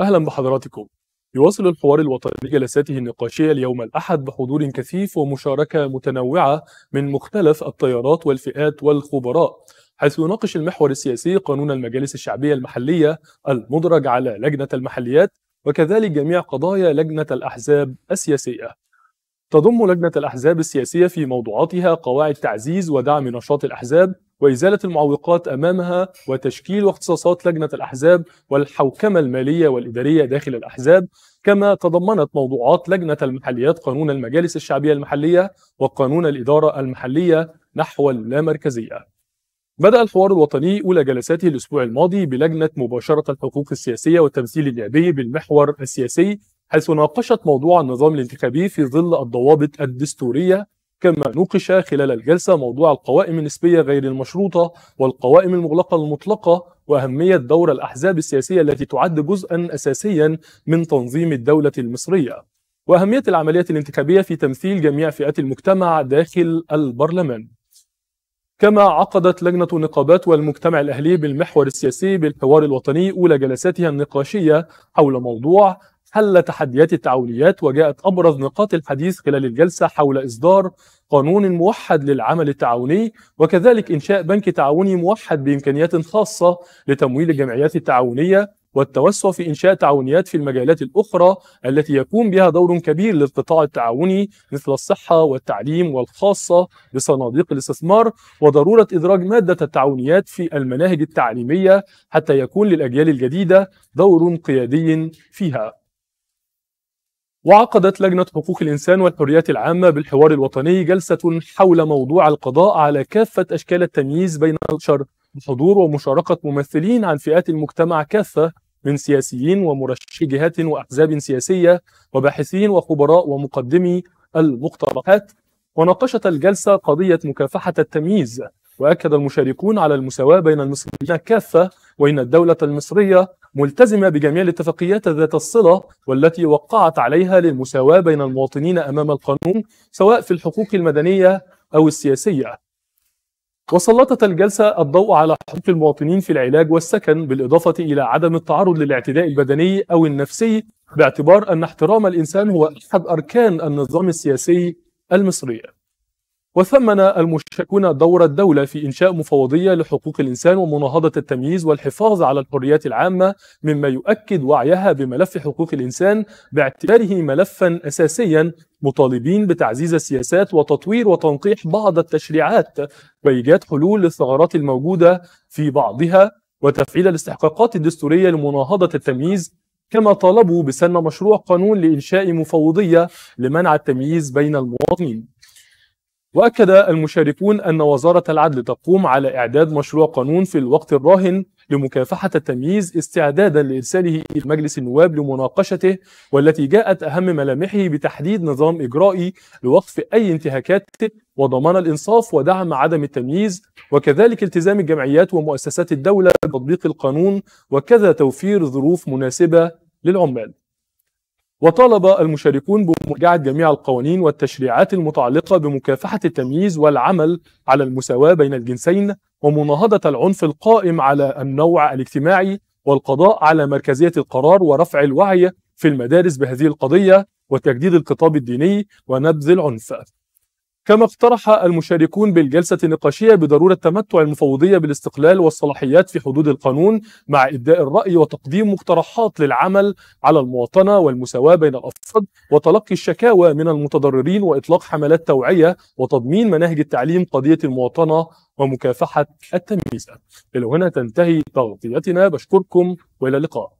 أهلا بحضراتكم يواصل الحوار الوطني جلساته النقاشية اليوم الأحد بحضور كثيف ومشاركة متنوعة من مختلف التيارات والفئات والخبراء حيث يناقش المحور السياسي قانون المجالس الشعبية المحلية المدرج على لجنة المحليات وكذلك جميع قضايا لجنة الأحزاب السياسية تضم لجنة الأحزاب السياسية في موضوعاتها قواعد تعزيز ودعم نشاط الأحزاب وإزالة المعوقات أمامها وتشكيل واختصاصات لجنة الأحزاب والحوكمة المالية والإدارية داخل الأحزاب كما تضمنت موضوعات لجنة المحليات قانون المجالس الشعبية المحلية وقانون الإدارة المحلية نحو اللامركزية بدأ الحوار الوطني أولى جلساته الأسبوع الماضي بلجنة مباشرة الحقوق السياسية والتمثيل النيابي بالمحور السياسي حيث ناقشت موضوع النظام الانتخابي في ظل الضوابط الدستورية كما نوقش خلال الجلسة موضوع القوائم النسبية غير المشروطة والقوائم المغلقة المطلقة وأهمية دور الأحزاب السياسية التي تعد جزءا أساسيا من تنظيم الدولة المصرية وأهمية العملية الانتخابية في تمثيل جميع فئات المجتمع داخل البرلمان كما عقدت لجنة النقابات والمجتمع الأهلي بالمحور السياسي بالحوار الوطني أولى جلساتها النقاشية حول موضوع حل تحديات التعاونيات وجاءت أبرز نقاط الحديث خلال الجلسة حول إصدار قانون موحد للعمل التعاوني وكذلك إنشاء بنك تعاوني موحد بإمكانيات خاصة لتمويل الجمعيات التعاونية والتوسع في إنشاء تعاونيات في المجالات الأخرى التي يقوم بها دور كبير للقطاع التعاوني مثل الصحة والتعليم والخاصة بصناديق الاستثمار وضرورة إدراج مادة التعاونيات في المناهج التعليمية حتى يكون للأجيال الجديدة دور قيادي فيها وعقدت لجنة حقوق الإنسان والحريات العامة بالحوار الوطني جلسة حول موضوع القضاء على كافة أشكال التمييز بين البشر بحضور ومشاركة ممثلين عن فئات المجتمع كافة من سياسيين ومرشحي جهات وأحزاب سياسية وباحثين وخبراء ومقدمي المقترحات وناقشت الجلسة قضية مكافحة التمييز وأكد المشاركون على المساواة بين المصريين كافة وإن الدولة المصرية ملتزمة بجميع الاتفاقيات ذات الصلة والتي وقعت عليها للمساواة بين المواطنين أمام القانون سواء في الحقوق المدنية أو السياسية وسلطت الجلسة الضوء على حقوق المواطنين في العلاج والسكن بالإضافة إلى عدم التعرض للاعتداء البدني أو النفسي باعتبار أن احترام الإنسان هو أحد أركان النظام السياسي المصري وثمن المشاركون دور الدولة في إنشاء مفوضية لحقوق الإنسان ومناهضة التمييز والحفاظ على الحريات العامة مما يؤكد وعيها بملف حقوق الإنسان باعتباره ملفا أساسيا مطالبين بتعزيز السياسات وتطوير وتنقيح بعض التشريعات وإيجاد حلول للثغرات الموجودة في بعضها وتفعيل الاستحقاقات الدستورية لمناهضة التمييز كما طالبوا بسن مشروع قانون لإنشاء مفوضية لمنع التمييز بين المواطنين وأكد المشاركون أن وزارة العدل تقوم على إعداد مشروع قانون في الوقت الراهن لمكافحة التمييز استعدادا لإرساله إلى مجلس النواب لمناقشته والتي جاءت أهم ملامحه بتحديد نظام إجرائي لوقف أي انتهاكات وضمان الإنصاف ودعم عدم التمييز وكذلك التزام الجمعيات ومؤسسات الدولة بتطبيق القانون وكذا توفير ظروف مناسبة للعمال وطالب المشاركون بمراجعة جميع القوانين والتشريعات المتعلقة بمكافحة التمييز والعمل على المساواة بين الجنسين ومناهضة العنف القائم على النوع الاجتماعي والقضاء على مركزية القرار ورفع الوعي في المدارس بهذه القضية وتجديد الخطاب الديني ونبذ العنف كما اقترح المشاركون بالجلسة النقاشية بضرورة تمتع المفوضية بالاستقلال والصلاحيات في حدود القانون مع إبداء الرأي وتقديم مقترحات للعمل على المواطنة والمساواة بين الأفراد وتلقي الشكاوى من المتضررين وإطلاق حملات توعية وتضمين مناهج التعليم قضية المواطنة ومكافحة التمييز. إلى هنا تنتهي تغطيتنا بشكركم وإلى اللقاء.